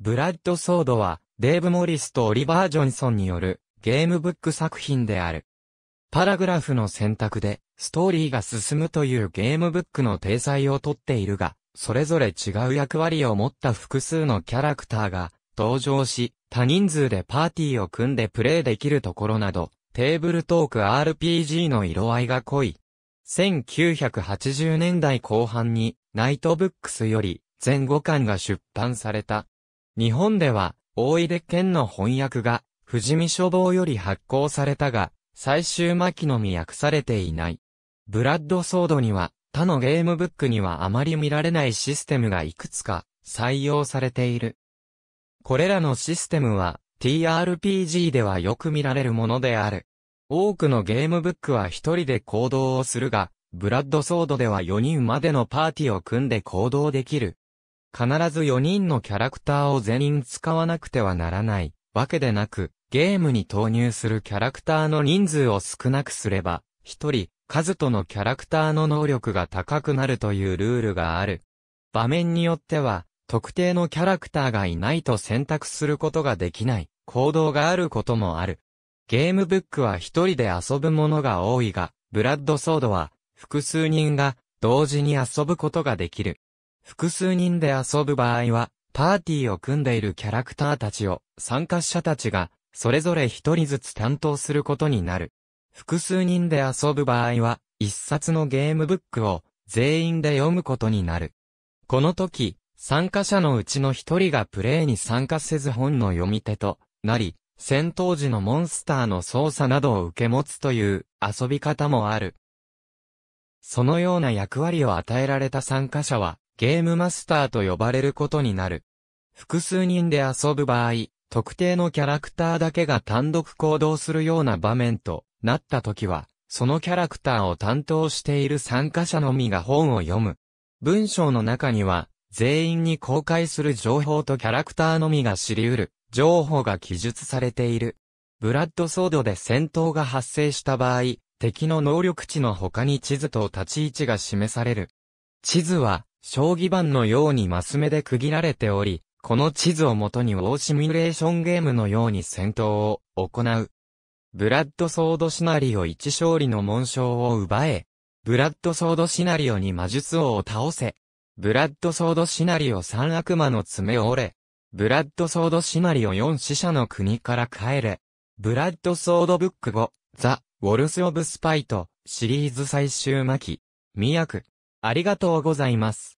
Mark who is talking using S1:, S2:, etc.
S1: ブラッドソードは、デーブ・モリスとオリバー・ジョンソンによるゲームブック作品である。パラグラフの選択でストーリーが進むというゲームブックの体裁をとっているが、それぞれ違う役割を持った複数のキャラクターが登場し、多人数でパーティーを組んでプレイできるところなど、テーブルトーク RPG の色合いが濃い。1980年代後半にナイトブックスより前後巻が出版された。日本では、大出県の翻訳が、富士見書房より発行されたが、最終巻のみ訳されていない。ブラッドソードには、他のゲームブックにはあまり見られないシステムがいくつか採用されている。これらのシステムは TRPG ではよく見られるものである。多くのゲームブックは一人で行動をするが、ブラッドソードでは4人までのパーティーを組んで行動できる必ず4人のキャラクターを全員使わなくてはならないわけでなく、ゲームに投入するキャラクターの人数を少なくすれば、1人、数とのキャラクターの能力が高くなるというルールがある。場面によっては、特定のキャラクターがいないと選択することができない行動があることもある。ゲームブックは一人で遊ぶものが多いが、ブラッドソードは複数人が同時に遊ぶことができる。複数人で遊ぶ場合は、パーティーを組んでいるキャラクターたちを参加者たちがそれぞれ一人ずつ担当することになる。複数人で遊ぶ場合は、一冊のゲームブックを全員で読むことになる。この時、参加者のうちの一人がプレイに参加せず本の読み手となり、戦闘時のモンスターの操作などを受け持つという遊び方もある。そのような役割を与えられた参加者は、ゲームマスターと呼ばれることになる。複数人で遊ぶ場合、特定のキャラクターだけが単独行動するような場面となった時は、そのキャラクターを担当している参加者のみが本を読む。文章の中には、全員に公開する情報とキャラクターのみが知り得る、情報が記述されている。ブラッドソードで戦闘が発生した場合、敵の能力値の他に地図と立ち位置が示される。地図は、将棋盤のようにマス目で区切られており、この地図をもとにウォーシミュレーションゲームのように戦闘を行う。ブラッドソードシナリオ1勝利の紋章を奪え。ブラッドソードシナリオ2魔術王を倒せ。ブラッドソードシナリオ3悪魔の爪を折れ。ブラッドソードシナリオ4死者の国から帰れ。ブラッドソードブック5、ザ・ウォルス・オブ・スパイト、シリーズ最終巻。宮区。ありがとうございます。